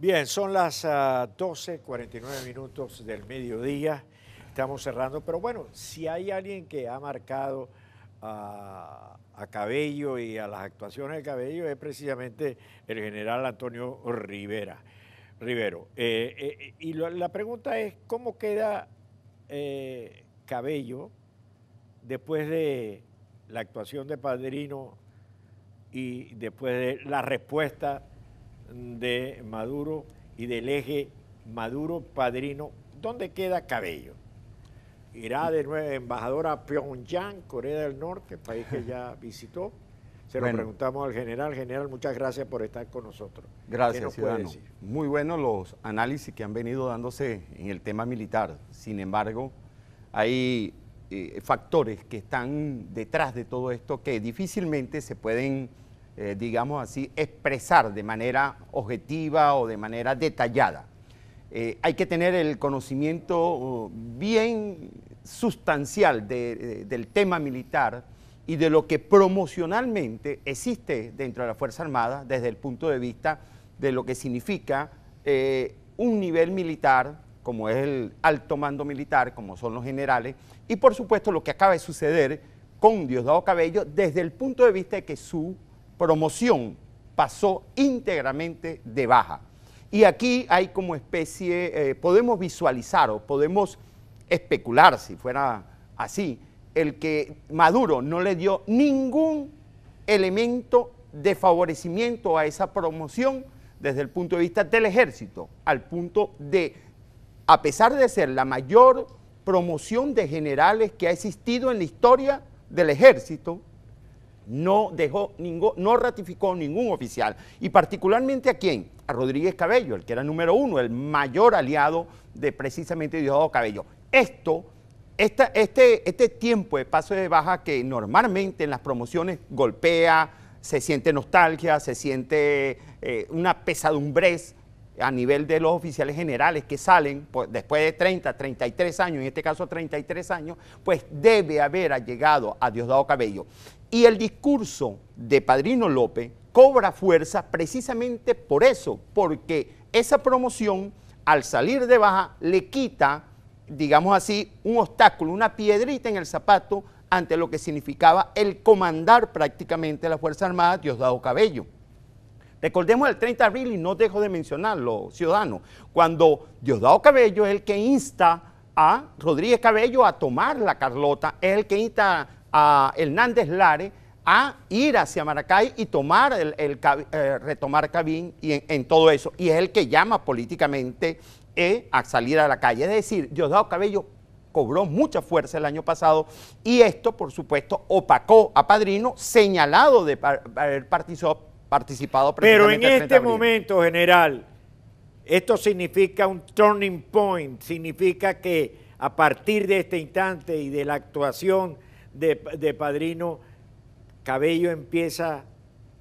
Bien, son las 12.49 ah, minutos del mediodía. Estamos cerrando, pero bueno, si hay alguien que ha marcado a Cabello y a las actuaciones de Cabello es precisamente el general Antonio Rivera. Rivero. Eh, eh, y la pregunta es, ¿cómo queda eh, Cabello después de la actuación de Padrino y después de la respuesta de Maduro y del eje Maduro-Padrino, ¿dónde queda Cabello? Irá de nuevo embajadora a Pyongyang, Corea del Norte, país que ya visitó. Se lo preguntamos al general. General, muchas gracias por estar con nosotros. Gracias, ciudadano. Muy buenos los análisis que han venido dándose en el tema militar. Sin embargo, hay eh, factores que están detrás de todo esto que difícilmente se pueden eh, digamos así, expresar de manera objetiva o de manera detallada. Eh, hay que tener el conocimiento uh, bien sustancial eh, del tema militar y de lo que promocionalmente existe dentro de la Fuerza Armada desde el punto de vista de lo que significa un nivel militar, como es el alto mando militar, como son los generales, y por supuesto lo que acaba de suceder con Diosdado Cabello desde el punto de vista de que su promoción pasó íntegramente de baja. Y aquí hay como especie, eh, podemos visualizar o podemos especular, si fuera así, el que Maduro no le dio ningún elemento de favorecimiento a esa promoción desde el punto de vista del ejército, al punto de, a pesar de ser la mayor promoción de generales que ha existido en la historia del ejército, no dejó no ratificó ningún oficial. Y particularmente a quién? A Rodríguez Cabello, el que era número uno, el mayor aliado de precisamente Diosdado Cabello. Esto, este, este, tiempo de paso de baja que normalmente en las promociones golpea, se siente nostalgia, se siente eh, una pesadumbrez a nivel de los oficiales generales que salen pues, después de 30, 33 años, en este caso 33 años, pues debe haber llegado a Diosdado Cabello. Y el discurso de Padrino López cobra fuerza precisamente por eso, porque esa promoción al salir de baja le quita, digamos así, un obstáculo, una piedrita en el zapato ante lo que significaba el comandar prácticamente la Fuerza Armada Diosdado Cabello. Recordemos el 30 de abril y no dejo de mencionarlo, ciudadanos, cuando Diosdado Cabello es el que insta a Rodríguez Cabello a tomar la Carlota, es el que insta a Hernández Lare a ir hacia Maracay y tomar el, eh, retomar Cabín y en, todo eso. Y es el que llama políticamente eh, a salir a la calle. Es decir, Diosdado Cabello cobró mucha fuerza el año pasado y esto, por supuesto, opacó a Padrino, señalado de haber participado Pero en este momento, general, esto significa un turning point, significa que a partir de este instante y de la actuación de, de Padrino, Cabello empieza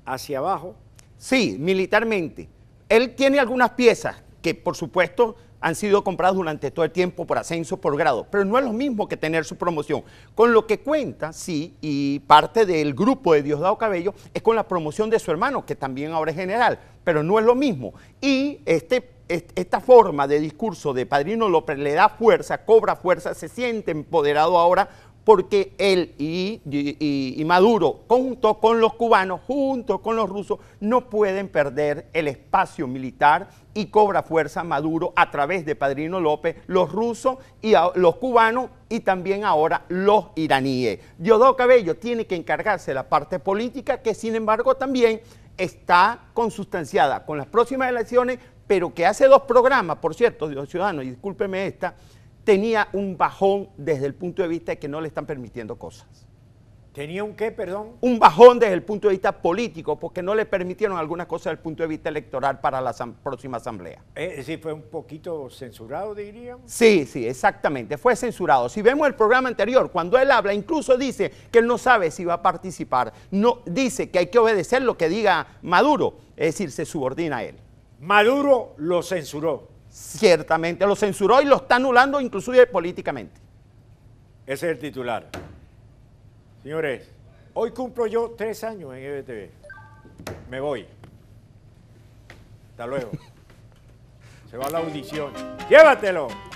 hacia abajo. Sí, militarmente. Él tiene algunas piezas que por supuesto han sido comprados durante todo el tiempo por ascenso, por grado, pero no es lo mismo que tener su promoción. Con lo que cuenta, sí, y parte del grupo de Diosdado Cabello es con la promoción de su hermano, que también ahora es general, pero no es lo mismo. Y este, este esta forma de discurso de Padrino López le da fuerza, cobra fuerza, se siente empoderado ahora porque él y, Maduro, junto con los cubanos, junto con los rusos, no pueden perder el espacio militar y cobra fuerza Maduro a través de Padrino López, los rusos y los cubanos y también ahora los iraníes. Diosdado Cabello tiene que encargarse de la parte política que sin embargo también está consustanciada con las próximas elecciones, pero que hace dos programas, por cierto, Dios Ciudadano, y discúlpeme esta, tenía un bajón desde el punto de vista de que no le están permitiendo cosas. ¿Tenía un qué, perdón? Un bajón desde el punto de vista político, porque no le permitieron algunas cosas desde el punto de vista electoral para la próxima asamblea. Eh, es decir, fue un poquito censurado, diríamos. Sí, sí, exactamente, fue censurado. Si vemos el programa anterior, cuando él habla, incluso dice que él no sabe si va a participar. No, dice que hay que obedecer lo que diga Maduro, es decir, se subordina a él. Maduro lo censuró. Ciertamente, lo censuró y lo está anulando inclusive políticamente. Ese es el titular. Señores, hoy cumplo yo tres años en EBTV. Me voy. Hasta luego. Se va la audición. ¡Llévatelo!